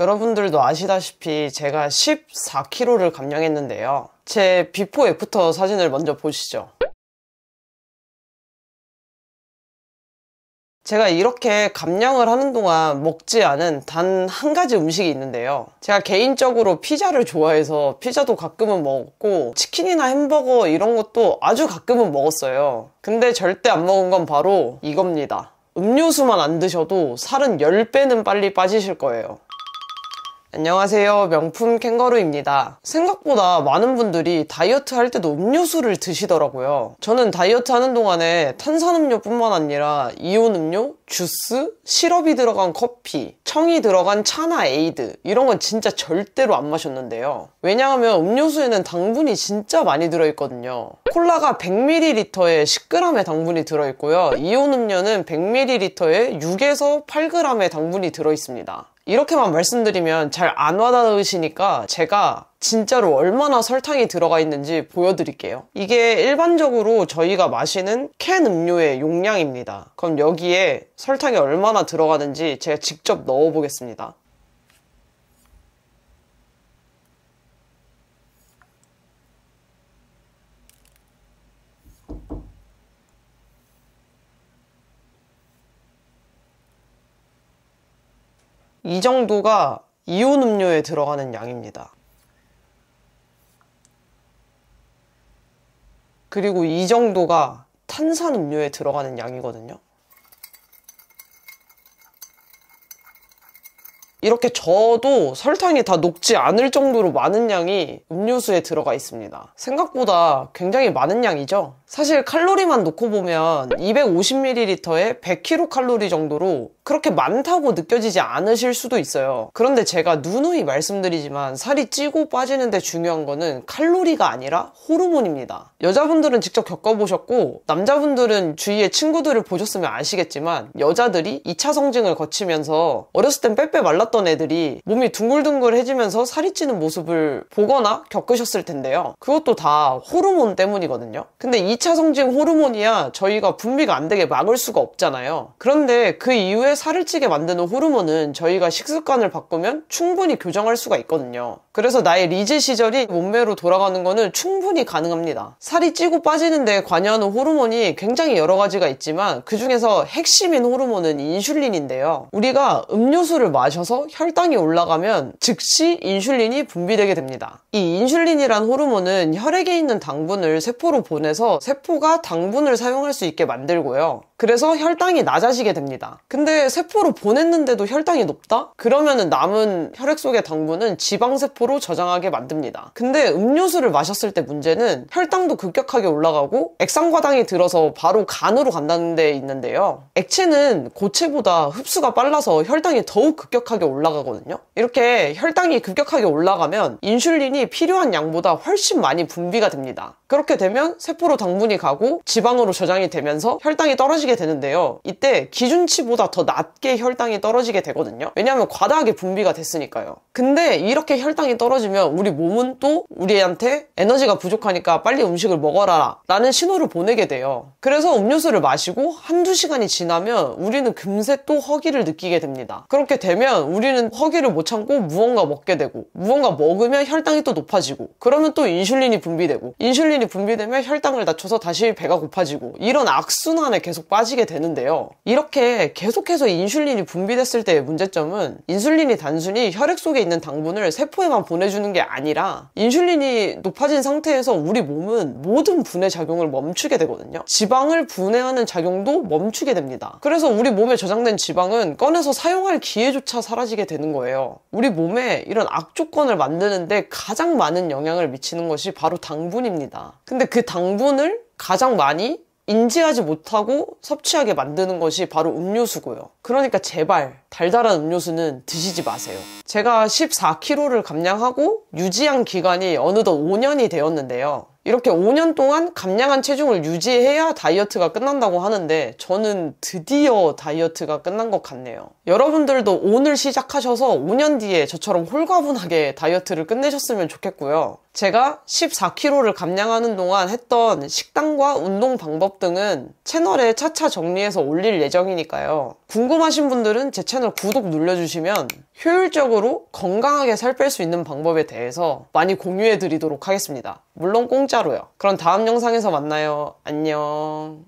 여러분들도 아시다시피 제가 14kg를 감량했는데요. 제 비포 애프터 사진을 먼저 보시죠. 제가 이렇게 감량을 하는 동안 먹지 않은 단 한 가지 음식이 있는데요. 제가 개인적으로 피자를 좋아해서 피자도 가끔은 먹었고 치킨이나 햄버거 이런 것도 아주 가끔은 먹었어요. 근데 절대 안 먹은 건 바로 이겁니다. 음료수만 안 드셔도 살은 10배는 빨리 빠지실 거예요. 안녕하세요. 명품 캥거루입니다. 생각보다 많은 분들이 다이어트 할 때도 음료수를 드시더라고요. 저는 다이어트 하는 동안에 탄산음료뿐만 아니라 이온음료, 주스, 시럽이 들어간 커피, 청이 들어간 차나 에이드 이런 건 진짜 절대로 안 마셨는데요. 왜냐하면 음료수에는 당분이 진짜 많이 들어있거든요. 콜라가 100ml에 10g의 당분이 들어있고요. 이온음료는 100ml에 6에서 8g의 당분이 들어있습니다. 이렇게만 말씀드리면 잘 안 와닿으시니까 제가 진짜로 얼마나 설탕이 들어가 있는지 보여드릴게요. 이게 일반적으로 저희가 마시는 캔 음료의 용량입니다. 그럼 여기에 설탕이 얼마나 들어가는지 제가 직접 넣어보겠습니다. 이 정도가 이온 음료에 들어가는 양입니다. 그리고 이 정도가 탄산 음료에 들어가는 양이거든요. 이렇게 저도 설탕이 다 녹지 않을 정도로 많은 양이 음료수에 들어가 있습니다. 생각보다 굉장히 많은 양이죠? 사실 칼로리만 놓고 보면 250ml에 100kcal 정도로 그렇게 많다고 느껴지지 않으실 수도 있어요. 그런데 제가 누누이 말씀드리지만 살이 찌고 빠지는데 중요한 거는 칼로리가 아니라 호르몬입니다. 여자분들은 직접 겪어보셨고 남자분들은 주위에 친구들을 보셨으면 아시겠지만 여자들이 2차 성징을 거치면서 어렸을 땐 빼빼 말랐던 애들이 몸이 둥글둥글해지면서 살이 찌는 모습을 보거나 겪으셨을 텐데요. 그것도 다 호르몬 때문이거든요. 근데 이 2차 성징 호르몬이야 저희가 분비가 안 되게 막을 수가 없잖아요. 그런데 그 이후에 살을 찌게 만드는 호르몬은 저희가 식습관을 바꾸면 충분히 교정할 수가 있거든요. 그래서 나의 리즈 시절이 몸매로 돌아가는 거는 충분히 가능합니다. 살이 찌고 빠지는데 관여하는 호르몬이 굉장히 여러 가지가 있지만 그 중에서 핵심인 호르몬은 인슐린인데요. 우리가 음료수를 마셔서 혈당이 올라가면 즉시 인슐린이 분비되게 됩니다. 이 인슐린이란 호르몬은 혈액에 있는 당분을 세포로 보내서 세포가 당분을 사용할 수 있게 만들고요. 그래서 혈당이 낮아지게 됩니다. 근데 세포로 보냈는데도 혈당이 높다? 그러면 남은 혈액 속의 당분은 지방세포로 저장하게 만듭니다. 근데 음료수를 마셨을 때 문제는 혈당도 급격하게 올라가고 액상과당이 들어서 바로 간으로 간다는 데 있는데요. 액체는 고체보다 흡수가 빨라서 혈당이 더욱 급격하게 올라가거든요. 이렇게 혈당이 급격하게 올라가면 인슐린이 필요한 양보다 훨씬 많이 분비가 됩니다. 그렇게 되면 세포로 당분 저물이 가고 지방으로 저장이 되면서 혈당이 떨어지게 되는데요. 이때 기준치보다 더 낮게 혈당이 떨어지게 되거든요. 왜냐하면 과다하게 분비가 됐으니까요. 근데 이렇게 혈당이 떨어지면 우리 몸은 또 우리한테 에너지가 부족하니까 빨리 음식을 먹어라 라는 신호를 보내게 돼요. 그래서 음료수를 마시고 한두 시간이 지나면 우리는 금세 또 허기를 느끼게 됩니다. 그렇게 되면 우리는 허기를 못 참고 무언가 먹게 되고 무언가 먹으면 혈당이 또 높아지고 그러면 또 인슐린이 분비되고 인슐린이 분비되면 혈당을 낮춰서 맞춰서 다시 배가 고파지고 이런 악순환에 계속 빠지게 되는데요. 이렇게 계속해서 인슐린이 분비됐을 때의 문제점은 인슐린이 단순히 혈액 속에 있는 당분을 세포에만 보내주는 게 아니라 인슐린이 높아진 상태에서 우리 몸은 모든 분해 작용을 멈추게 되거든요. 지방을 분해하는 작용도 멈추게 됩니다. 그래서 우리 몸에 저장된 지방은 꺼내서 사용할 기회조차 사라지게 되는 거예요. 우리 몸에 이런 악조건을 만드는데 가장 많은 영향을 미치는 것이 바로 당분입니다. 근데 그 당분을 가장 많이 인지하지 못하고 섭취하게 만드는 것이 바로 음료수고요. 그러니까 제발 달달한 음료수는 드시지 마세요. 제가 14kg를 감량하고 유지한 기간이 어느덧 5년이 되었는데요. 이렇게 5년 동안 감량한 체중을 유지해야 다이어트가 끝난다고 하는데 저는 드디어 다이어트가 끝난 것 같네요. 여러분들도 오늘 시작하셔서 5년 뒤에 저처럼 홀가분하게 다이어트를 끝내셨으면 좋겠고요. 제가 14kg를 감량하는 동안 했던 식단과 운동 방법 등은 채널에 차차 정리해서 올릴 예정이니까요. 궁금하신 분들은 제 채널 구독 눌러주시면 효율적으로 건강하게 살 뺄 수 있는 방법에 대해서 많이 공유해 드리도록 하겠습니다. 물론 공짜로요. 그럼 다음 영상에서 만나요. 안녕.